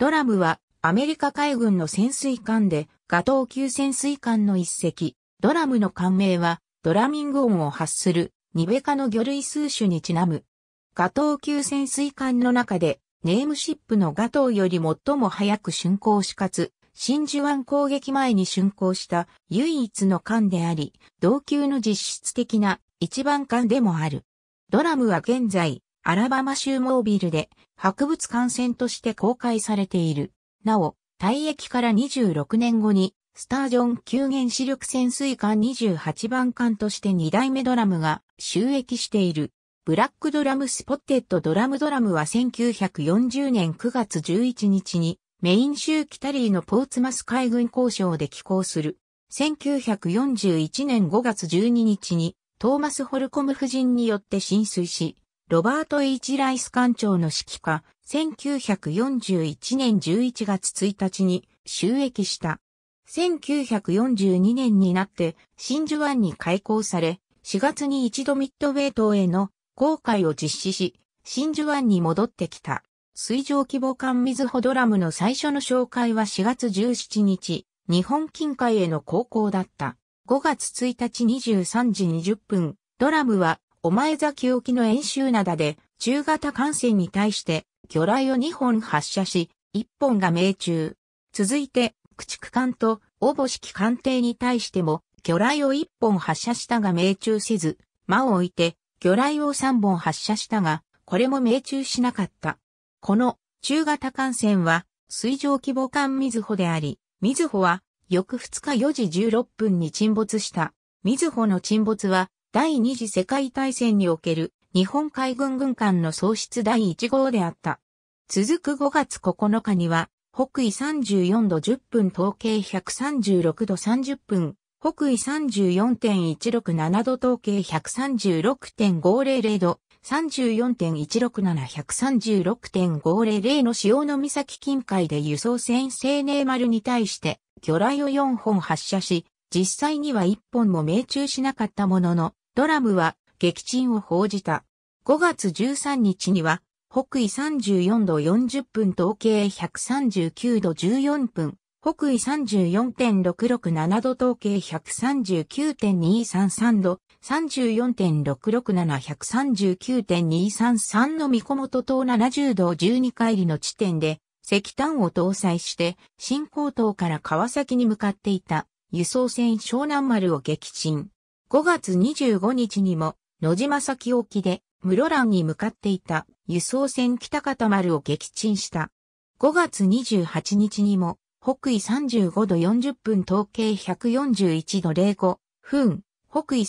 ドラムはアメリカ海軍の潜水艦で、ガトー級潜水艦の一隻。ドラムの艦名は、ドラミング音を発する、ニベ科の魚類数種にちなむ。ガトー級潜水艦の中で、ネームシップのガトーより最も早く竣工しかつ、真珠湾攻撃前に竣工した唯一の艦であり、同級の実質的な一番艦でもある。ドラムは現在、アラバマ州モービルで博物館船として公開されている。なお、退役から26年後に、スタージョン急原子力潜水艦28番艦として2代目ドラムが収益している。ブラックドラムスポッテッドドラムドラムは1940年9月11日にメイン州キタリーのポーツマス海軍交渉で寄港する。1941年5月12日にトーマス・ホルコム夫人によって浸水し、ロバート・ H・ ライス艦長の指揮下、1941年11月1日に収益した。1942年になって真珠湾に開港され、4月に一度ミッドウェイ島への航海を実施し、真珠湾に戻ってきた。水上規模艦水穂ドラムの最初の紹介は4月17日、日本近海への航行だった。5月1日23時20分、ドラムはお前崎沖の演習灘で、中型艦船に対して、魚雷を2本発射し、1本が命中。続いて、駆逐艦と、おぼしき艦艇に対しても、魚雷を1本発射したが命中せず、間を置いて、魚雷を3本発射したが、これも命中しなかった。この、中型艦船は、水上規模艦水穂であり、水穂は、翌2日4時16分に沈没した。水穂の沈没は、第二次世界大戦における日本海軍軍艦の喪失第1号であった。続く5月9日には、北緯34度10分統計136度30分、北緯34.167度統計136.500度、34.167136.500の潮の岬近海で輸送船青年丸に対して魚雷を4本発射し、実際には1本も命中しなかったものの、ドラムは撃沈を報じた。5月13日には、北緯34度40分統計139度14分、北緯34.667度統計139.233度、34.667139.233の三本島70度12回りの地点で石炭を搭載して新港島から川崎に向かっていた輸送船湘南丸を撃沈。5月25日にも、野島先沖で、室蘭に向かっていた輸送船北方丸を撃沈した。5月28日にも、北緯35度40分統計141度05分、北緯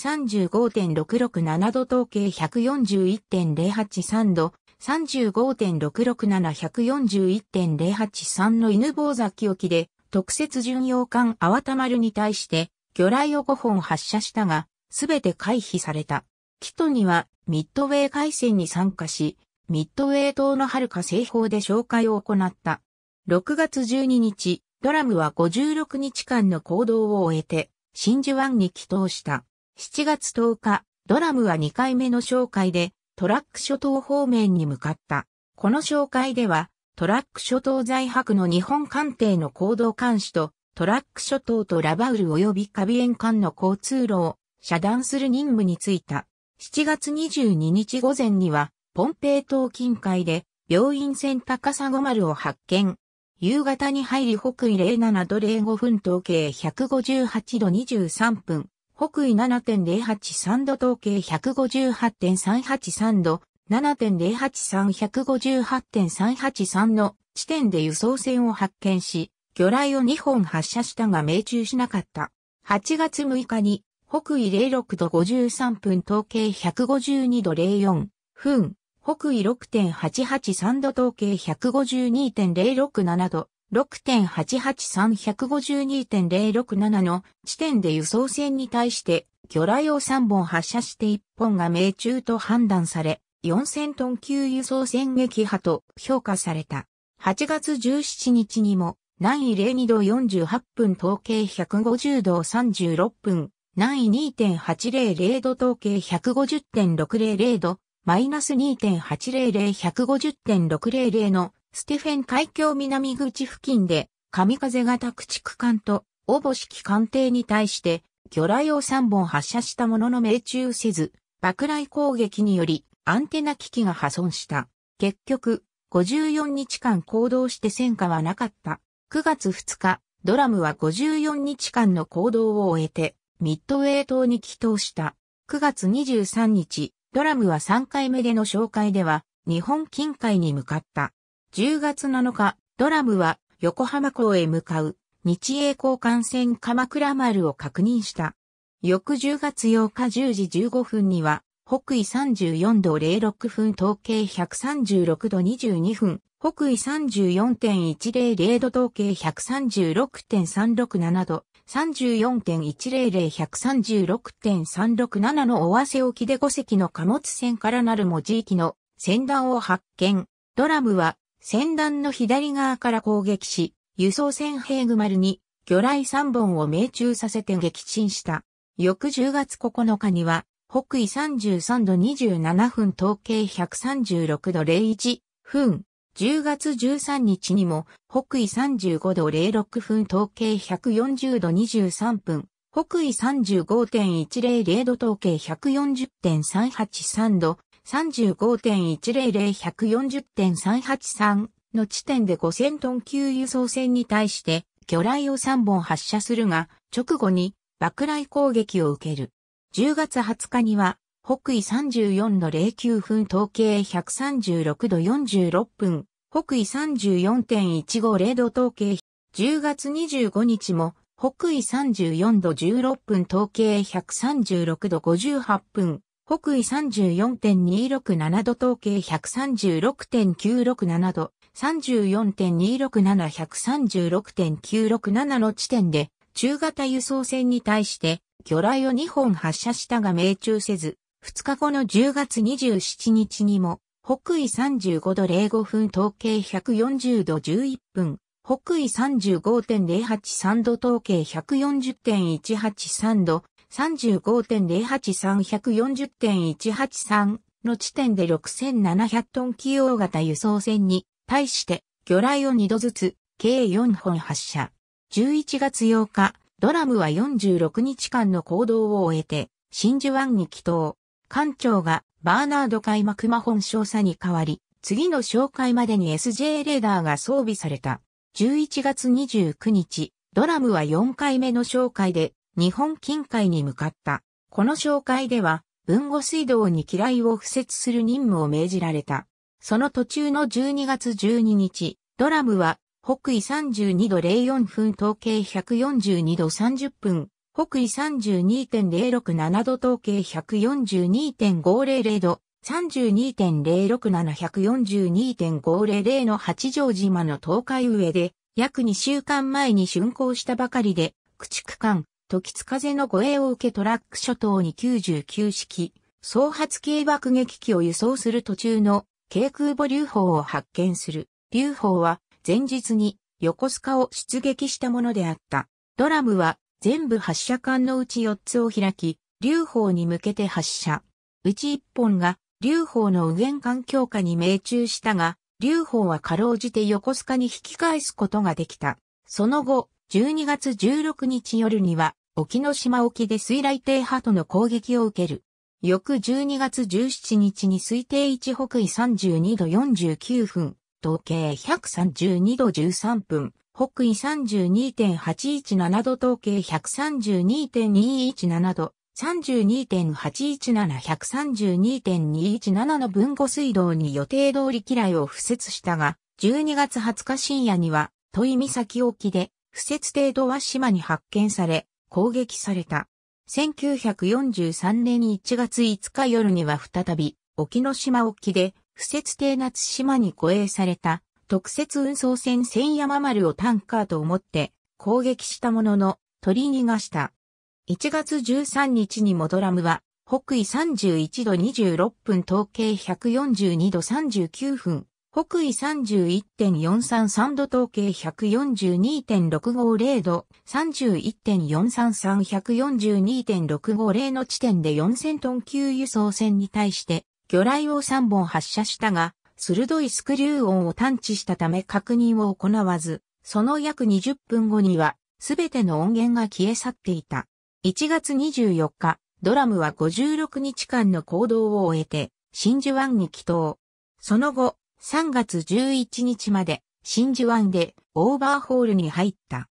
35.667度統計141.083度、35.667141.083の犬坊崎沖で、特設巡洋艦あわた丸に対して、魚雷を5本発射したが、すべて回避された。キトにはミッドウェー海戦に参加し、ミッドウェー島の遥か西方で紹介を行った。6月12日、ドラムは56日間の行動を終えて、真珠湾に帰投した。7月10日、ドラムは2回目の紹介で、トラック諸島方面に向かった。この紹介では、トラック諸島在泊の日本艦艇の行動監視と、トラック諸島とラバウル及びカビエン間の交通路を遮断する任務に就いた。7月22日午前には、ポンペイ島近海で、病院船高砂丸を発見。夕方に入り北緯07度05分統計158度23分、北緯7.083度統計158.383度、7.083158.383の地点で輸送船を発見し、魚雷を2本発射したが命中しなかった。8月6日に、北緯06度53分統計152度04分、北緯6.883度統計152.067度、6.883152.067の地点で輸送船に対して魚雷を3本発射して1本が命中と判断され、4000トン級輸送船撃破と評価された。8月17日にも南緯02度48分統計150度36分、南緯2.800度統計150.600度、マイナス2.800150.600のステフェン海峡南口付近で、神風型駆逐艦と、おぼしき艦艇に対して、魚雷を3本発射したものの命中せず、爆雷攻撃により、アンテナ機器が破損した。結局、54日間行動して戦果はなかった。9月2日、ドラムは54日間の行動を終えて、ミッドウェイ島に帰投した。9月23日、ドラムは3回目での紹介では、日本近海に向かった。10月7日、ドラムは横浜港へ向かう日英交換船鎌倉丸を確認した。翌10月8日10時15分には、北緯34度06分統計136度22分、北緯34.100度統計136.367度、3 4 1 0 0 1 3 6 3 6 7の尾鷲沖で5隻の貨物船からなる文字域の船団を発見。ドラムは船団の左側から攻撃し、輸送船ヘーグ丸に魚雷3本を命中させて撃沈した。翌10月9日には、北緯33度27分統計136度01分、10月13日にも、北緯35度06分統計140度23分、北緯35.100度統計140.383度、35.100140.383の地点で5000トン級輸送船に対して魚雷を3本発射するが、直後に爆雷攻撃を受ける。10月20日には北緯34の09分統計136度46分、北緯34.150度統計10月25日も北緯34度16分統計136度58分、北緯34.267度統計136.967度、34.267136.967の地点で中型輸送船に対して魚雷を2本発射したが命中せず、2日後の10月27日にも、北緯35度05分統計140度11分、北緯35.083度統計140.183度、35.083140.183の地点で6700トン企用型輸送船に対して魚雷を2度ずつ計4本発射。11月8日、ドラムは46日間の行動を終えて真珠湾に帰投。艦長がバーナード海マクマホン少佐に代わり、次の紹介までに SJ レーダーが装備された。11月29日、ドラムは4回目の紹介で日本近海に向かった。この紹介では、文後水道に機雷を付設する任務を命じられた。その途中の12月12日、ドラムは北緯32度04分統計142度30分北緯32.067度統計142.500度、32.067142.500の八丈島の東海上で、約2週間前に竣工したばかりで、駆逐艦、時津風の護衛を受けトラック諸島に99式、総発系爆撃機を輸送する途中の、軽空母流砲を発見する。流砲は、前日に、横須賀を出撃したものであった。ドラムは、全部発射管のうち4つを開き、劉邦に向けて発射。うち1本が劉邦の右舷環強化に命中したが、劉邦はかろうじて横須賀に引き返すことができた。その後、12月16日夜には、沖ノ島沖で水雷艇派との攻撃を受ける。翌12月17日に推定1北緯32度49分、統計132度13分、北緯32.817度統計132.217度、32.817132.217の文庫水道に予定通り機雷を付設したが、12月20日深夜には、都井岬沖で、付設程度は島に発見され、攻撃された。1943年1月5日夜には再び、沖ノ島沖で、付設定夏島に護衛された特設運送船千山丸をタンカーと思って攻撃したものの取り逃がした。1月13日にモドラムは北緯31度26分統計142度39分、北緯31.433度統計142.650度、31.433142.650の地点で4000トン級輸送船に対して魚雷を3本発射したが、鋭いスクリュー音を探知したため確認を行わず、その約20分後には、すべての音源が消え去っていた。1月24日、ドラムは56日間の行動を終えて、真珠湾に帰島。その後、3月11日まで、真珠湾でオーバーホールに入った。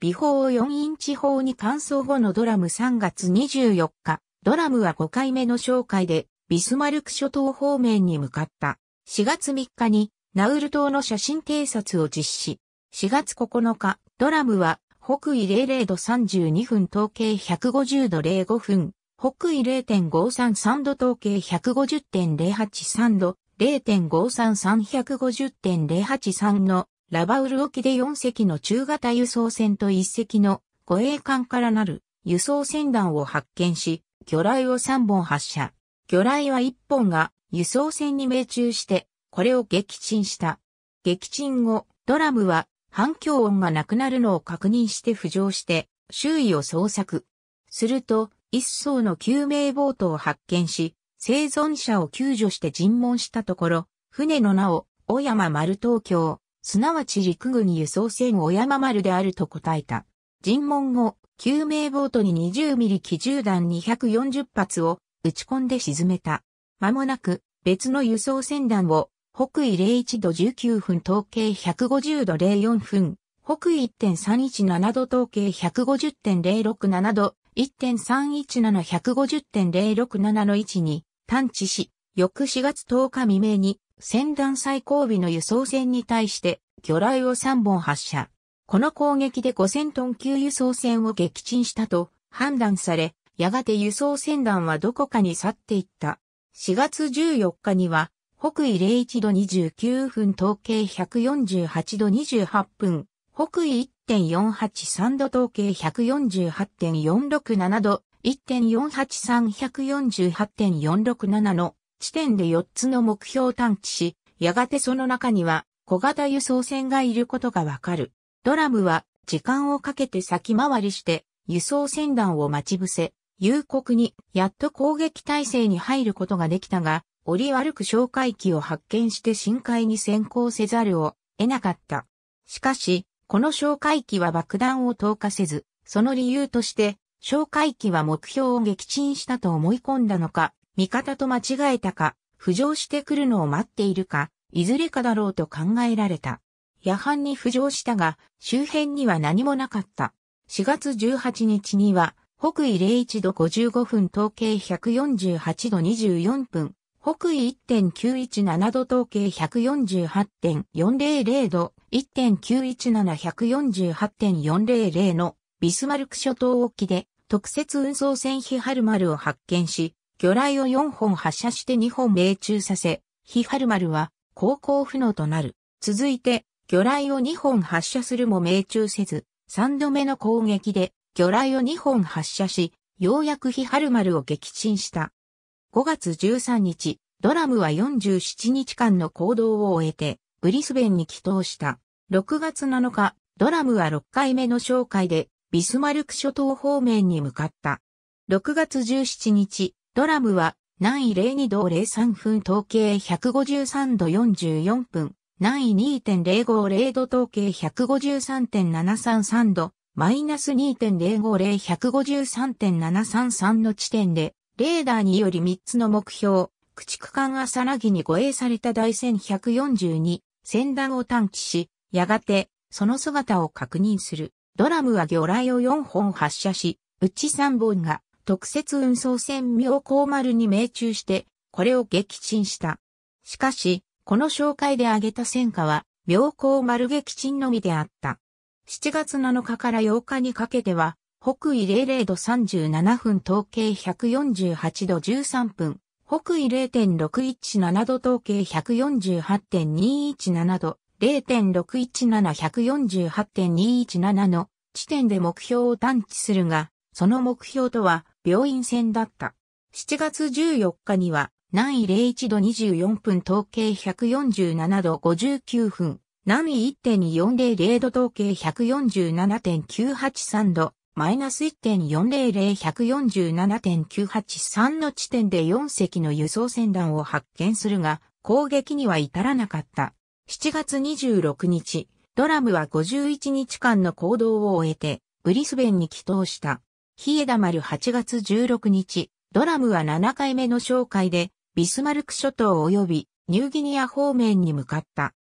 微砲4インチ砲に乾燥後のドラム3月24日、ドラムは5回目の紹介で、ビスマルク諸島方面に向かった。4月3日にナウル島の写真偵察を実施。4月9日、ドラムは北緯00度32分統計150度05分、北緯0.533度統計150.083度、0.533150.083のラバウル沖で4隻の中型輸送船と1隻の護衛艦からなる輸送船団を発見し、魚雷を3本発射。魚雷は1本が輸送船に命中して、これを撃沈した。撃沈後、ドラムは反響音がなくなるのを確認して浮上して、周囲を捜索。すると、一層の救命ボートを発見し、生存者を救助して尋問したところ、船の名を、小山丸東京、すなわち陸軍輸送船小山丸であると答えた。尋問後、救命ボートに20ミリ機銃弾240発を撃ち込んで沈めた。間もなく別の輸送船団を北緯01度19分統計150度04分、北緯1.317度統計150.067度、1.317150.067の位置に探知し、翌4月10日未明に船団最後尾の輸送船に対して魚雷を3本発射。この攻撃で5000トン級輸送船を撃沈したと判断され、やがて輸送船団はどこかに去っていった。4月14日には、北緯01度29分統計148度28分、北緯1.483度統計148.467度、1.483148.467の地点で4つの目標を探知し、やがてその中には小型輸送船がいることがわかる。ドラムは時間をかけて先回りして輸送船団を待ち伏せ、夕刻にやっと攻撃態勢に入ることができたが、折り悪く哨戒機を発見して深海に先行せざるを得なかった。しかし、この哨戒機は爆弾を投下せず、その理由として、哨戒機は目標を撃沈したと思い込んだのか、味方と間違えたか、浮上してくるのを待っているか、いずれかだろうと考えられた。夜半に浮上したが、周辺には何もなかった。4月18日には、北緯01度55分統計148度24分、北緯1.917度統計148.400度、1.917148.400のビスマルク諸島沖で特設運送船ヒハル丸を発見し、魚雷を4本発射して2本命中させ、ヒハル丸は航行不能となる。続いて、魚雷を2本発射するも命中せず、3度目の攻撃で魚雷を2本発射し、ようやく日春丸を撃沈した。5月13日、ドラムは47日間の行動を終えて、ブリスベンに帰投した。6月7日、ドラムは6回目の紹介で、ビスマルク諸島方面に向かった。6月17日、ドラムは、南緯02度03分統計153度44分、南緯2.050度統計153.733度、マイナス2.050153.733の地点で、レーダーにより3つの目標、駆逐艦アサラギに護衛された大戦1 4 2船団を探知し、やがて、その姿を確認する。ドラムは魚雷を4本発射し、うち3本が特設運送船妙高丸に命中して、これを撃沈した。しかし、この紹介で挙げた戦果は、妙高丸撃沈のみであった。7月7日から8日にかけては、北緯00度37分統計148度13分、北緯0.617度統計148.217度、0.617148.217の地点で目標を探知するが、その目標とは病院船だった。7月14日には南緯01度24分統計147度59分、南緯1.400度統計147.983度、マイナス1.400147.983の地点で4隻の輸送船団を発見するが、攻撃には至らなかった。7月26日、ドラムは51日間の行動を終えて、ブリスベンに帰島した。ヒエダマル8月16日、ドラムは7回目の紹介で、ビスマルク諸島及びニューギニア方面に向かった。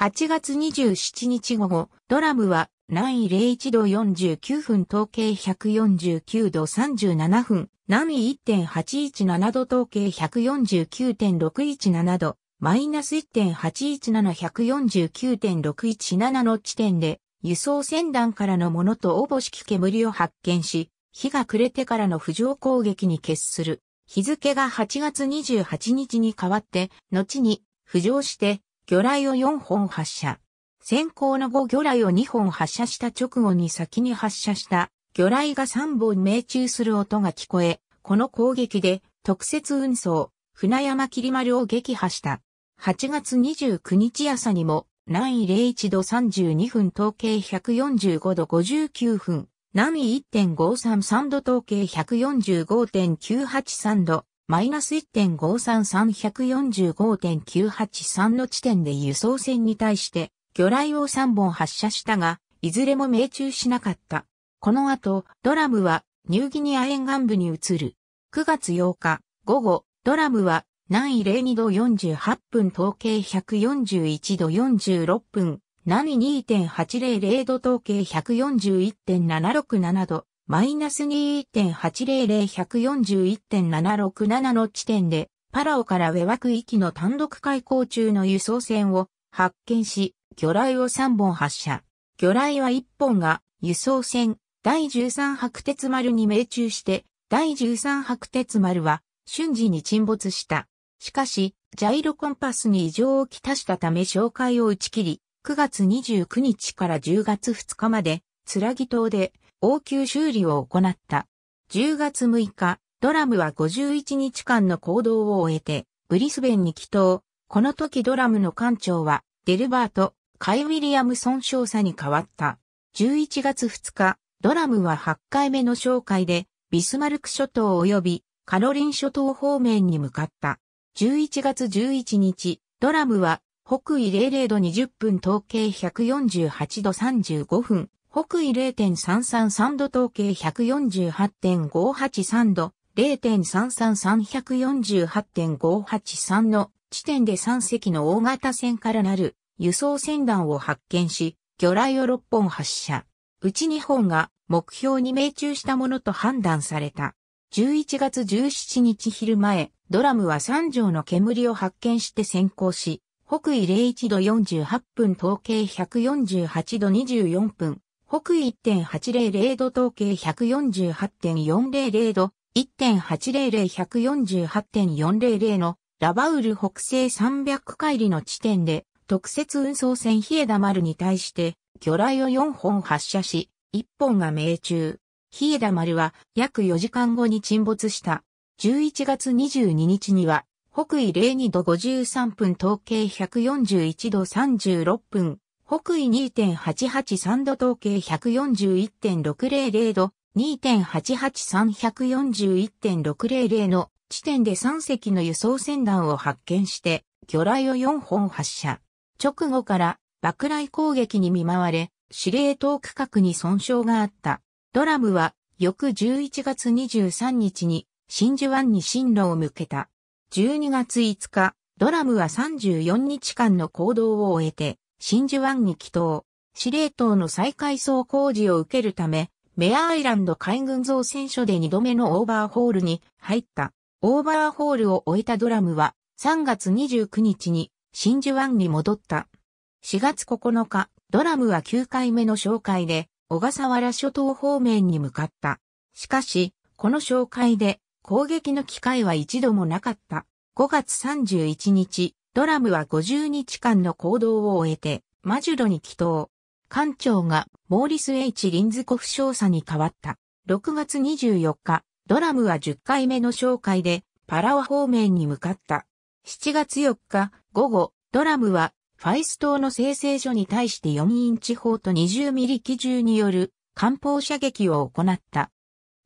8月27日午後、ドラムは南緯01度49分統計149度37分、南緯1.817度統計149.617度、マイナス1.817149.617の地点で、輸送船団からのものとおぼしき煙を発見し、日が暮れてからの浮上攻撃に決する。日付が8月28日に変わって、後に浮上して魚雷を4本発射。先行の後魚雷を2本発射した直後に先に発射した魚雷が3本命中する音が聞こえ、この攻撃で特設運送、船山霧丸を撃破した。8月29日朝にも、南緯01度32分統計145度59分、南緯1.533度統計145.983度、マイナス1.533145.983の地点で輸送船に対して魚雷を3本発射したが、いずれも命中しなかった。この後、ドラムはニューギニア沿岸部に移る。9月8日、午後、ドラムは南緯02度48分統計141度46分、南緯2.800度統計141.767度、マイナス2.800141.767の地点で、パラオからウェワク域の単独開港中の輸送船を発見し、魚雷を3本発射。魚雷は1本が輸送船第13白鉄丸に命中して、第13白鉄丸は瞬時に沈没した。しかし、ジャイロコンパスに異常をきたしたため紹介を打ち切り、9月29日から10月2日まで、つらぎ島で応急修理を行った。10月6日、ドラムは51日間の行動を終えて、ブリスベンに帰島。この時ドラムの艦長は、デルバート、カイ・ウィリアムソン少に変わった。11月2日、ドラムは8回目の紹介で、ビスマルク諸島及びカロリン諸島方面に向かった。11月11日、ドラムは北緯00度20分統計148度35分、北緯0.333度統計148.583度、0.333148.583の地点で3隻の大型船からなる輸送船団を発見し、魚雷を6本発射。うち2本が目標に命中したものと判断された。11月17日昼前、ドラムは3畳の煙を発見して先行し、北緯01度48分統計148度24分、北緯1.800度統計148.400度、1.800148.400のラバウル北西300海里の地点で特設運送船ヒエダマルに対して魚雷を4本発射し、1本が命中。ヒエダマルは約4時間後に沈没した。11月22日には北緯02度53分統計141度36分、北緯2.883度統計141.600度、2.88341.600の地点で3隻の輸送船団を発見して、魚雷を4本発射。直後から爆雷攻撃に見舞われ、司令塔区画に損傷があった。ドラムは翌11月23日に真珠湾に進路を向けた。12月5日、ドラムは34日間の行動を終えて、真珠湾に帰島。司令塔の再改装工事を受けるため、メアアイランド海軍造船所で2度目のオーバーホールに入った。オーバーホールを終えたドラムは3月29日に真珠湾に戻った。4月9日、ドラムは9回目の紹介で小笠原諸島方面に向かった。しかし、この紹介で攻撃の機会は一度もなかった。5月31日、ドラムは50日間の行動を終えて、マジュロに帰島。艦長がモーリス・ H・ リンズコフ少佐に変わった。6月24日、ドラムは10回目の紹介でパラオ方面に向かった。7月4日、午後、ドラムはファイス島の生成所に対して4インチ砲と20ミリ機銃による艦砲射撃を行った。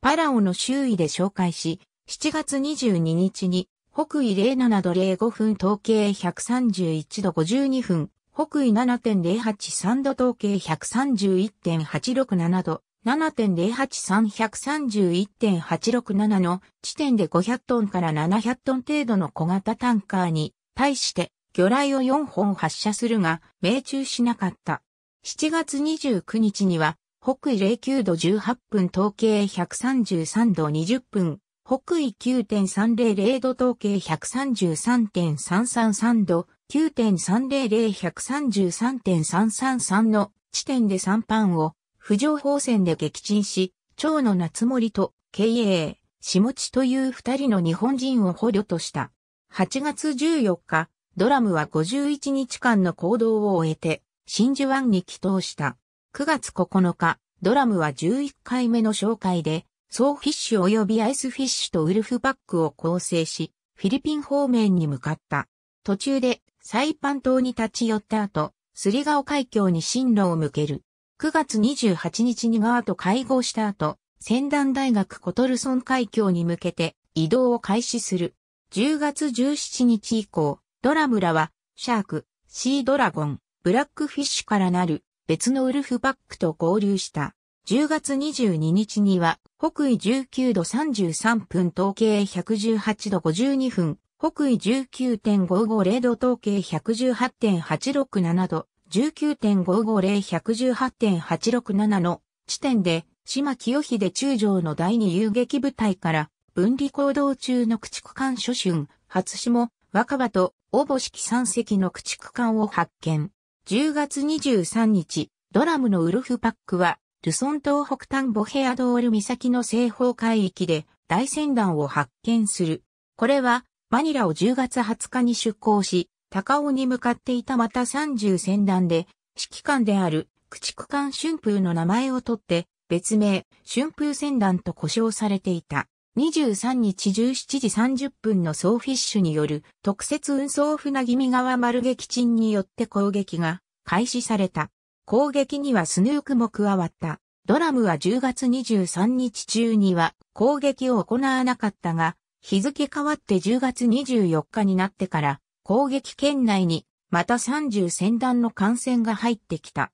パラオの周囲で紹介し、7月22日に北緯07度05分統計131度52分、北緯7.083度統計131.867度、7.083131.867の地点で500トンから700トン程度の小型タンカーに対して魚雷を4本発射するが命中しなかった。7月29日には北緯09度18分統計133度20分、北緯9.300度統計133.333度、9.300133.333の地点で3班を浮上方戦で撃沈し、長野夏森と KA、下地という二人の日本人を捕虜とした。8月14日、ドラムは51日間の行動を終えて、真珠湾に帰投した。9月9日、ドラムは11回目の紹介で、ソーフィッシュ及びアイスフィッシュとウルフパックを構成し、フィリピン方面に向かった。途中でサイパン島に立ち寄った後、スリガオ海峡に進路を向ける。9月28日に側と会合した後、仙団大学コトルソン海峡に向けて移動を開始する。10月17日以降、ドラムラは、シャーク、シードラゴン、ブラックフィッシュからなる別のウルフパックと合流した。10月22日には、北緯19度33分、統計118度52分、北緯19.550度、統計118.867度、19.550118.867の地点で、島清秀中将の第二遊撃部隊から、分離行動中の駆逐艦諸春、初霜、若葉と、ぼし式三隻の駆逐艦を発見。10月23日、ドラムのウルフパックは、ルソン島北端ボヘアドール岬の西方海域で大船団を発見する。これは、マニラを10月20日に出港し、高尾に向かっていたまた30船団で、指揮官である駆逐艦春風の名前を取って、別名、春風船団と呼称されていた。23日17時30分のソーフィッシュによる特設運送船君川丸撃沈によって攻撃が開始された。攻撃にはスヌークも加わった。ドラムは10月23日中には攻撃を行わなかったが、日付変わって10月24日になってから攻撃圏内にまた30戦団の艦船が入ってきた。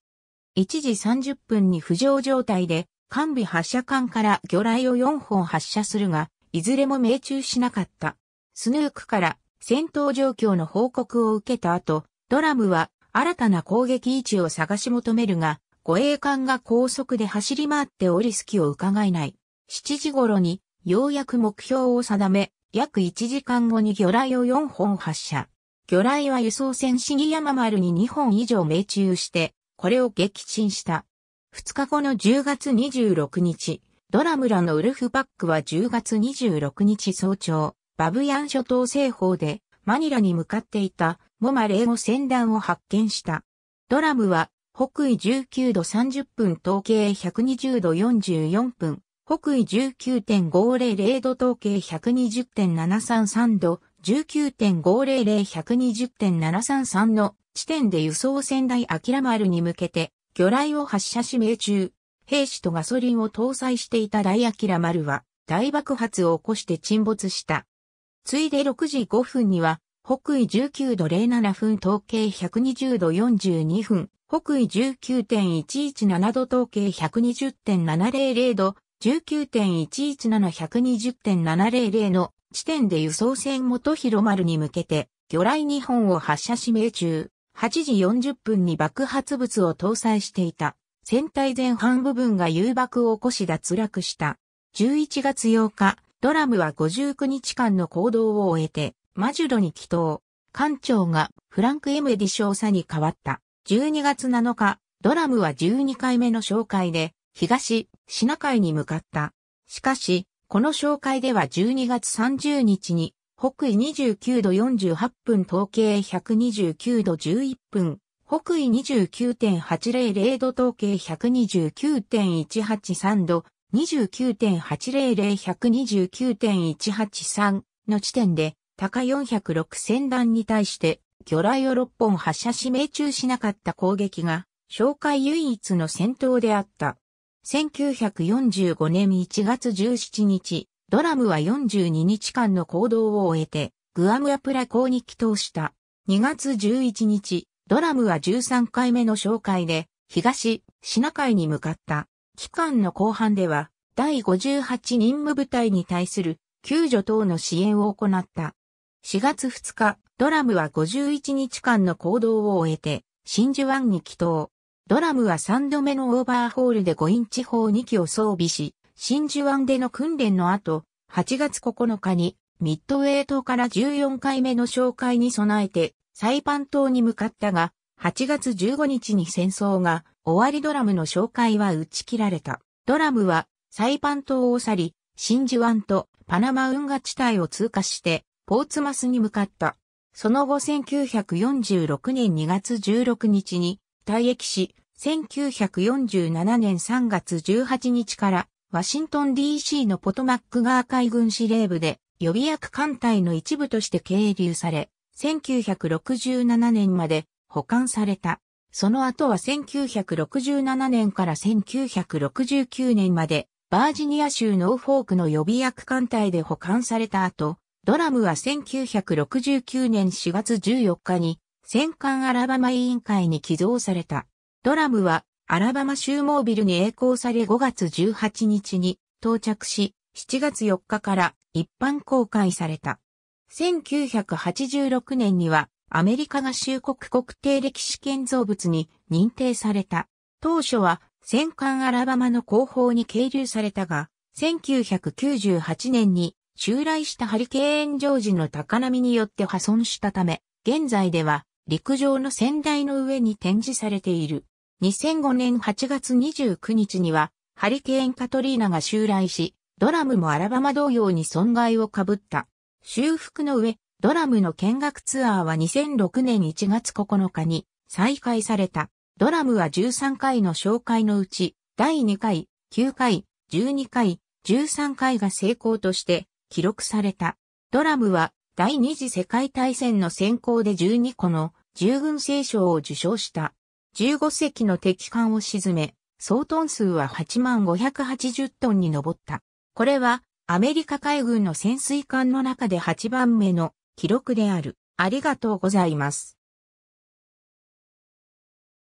1時30分に浮上状態で完備発射艦から魚雷を4本発射するが、いずれも命中しなかった。スヌークから戦闘状況の報告を受けた後、ドラムは新たな攻撃位置を探し求めるが、護衛艦が高速で走り回っており隙を伺えない。7時頃に、ようやく目標を定め、約1時間後に魚雷を4本発射。魚雷は輸送船シギヤマ丸に2本以上命中して、これを撃沈した。2日後の10月26日、ドラムラのウルフパックは10月26日早朝、バブヤン諸島西方でマニラに向かっていたモマレーゴ船団を発見した。ドラムは、北緯19度30分統計120度44分、北緯19.500度統計120.733度、19.500120.733の地点で輸送船台アキラ丸に向けて魚雷を発射し命中。兵士とガソリンを搭載していた大アキラ丸は大爆発を起こして沈没した。ついで6時5分には北緯19度07分統計120度42分、北緯19.117度統計120.700度、19.117120.700の地点で輸送船元広丸に向けて、魚雷2本を発射指名中、8時40分に爆発物を搭載していた。船体前半部分が誘爆を起こし脱落した。11月8日、ドラムは59日間の行動を終えて、マジュロに祈祷。艦長がフランク・エムエディ少佐に変わった。12月7日、ドラムは12回目の紹介で、東、シナ海に向かった。しかし、この紹介では12月30日に、北緯29度48分統計129度11分、北緯29.800度統計129.183度、29.800、129.183の地点で高406戦弾に対して、魚雷を6本発射し命中しなかった攻撃が、紹介唯一の戦闘であった。1945年1月17日、ドラムは42日間の行動を終えて、グアムアプラ港に帰投した。2月11日、ドラムは13回目の紹介で、東、シナ海に向かった。期間の後半では、第58任務部隊に対する救助等の支援を行った。4月2日、ドラムは51日間の行動を終えて、真珠湾に帰投。ドラムは3度目のオーバーホールで5インチ砲2機を装備し、真珠湾での訓練の後、8月9日にミッドウェー島から14回目の紹介に備えて、サイパン島に向かったが、8月15日に戦争が終わりドラムの紹介は打ち切られた。ドラムはサイパン島を去り、真珠湾とパナマ運河地帯を通過して、ポーツマスに向かった。その後1946年2月16日に退役し、1947年3月18日からワシントン DC のポトマックー海軍司令部で予備役艦隊の一部として経流され、1967年まで保管された。その後は1967年から1969年までバージニア州ノーフォークの予備役艦隊で保管された後、ドラムは1969年4月14日に戦艦アラバマ委員会に寄贈された。ドラムはアラバマ州モービルに栄光され5月18日に到着し、7月4日から一般公開された。1986年にはアメリカ合衆国国定歴史建造物に認定された。当初は戦艦アラバマの後方に係留されたが、1998年に襲来したハリケーン・ジョージの高波によって破損したため、現在では陸上の仙台の上に展示されている。2005年8月29日には、ハリケーン・カトリーナが襲来し、ドラムもアラバマ同様に損害を被った。修復の上、ドラムの見学ツアーは2006年1月9日に再開された。ドラムは13回の紹介のうち、第2回、9回、12回、13回が成功として、記録された。ドラムは第二次世界大戦の先行で12個の従軍聖賞を受賞した。15隻の敵艦を沈め、総トン数は8万580トンに上った。これはアメリカ海軍の潜水艦の中で8番目の記録である。ありがとうございます。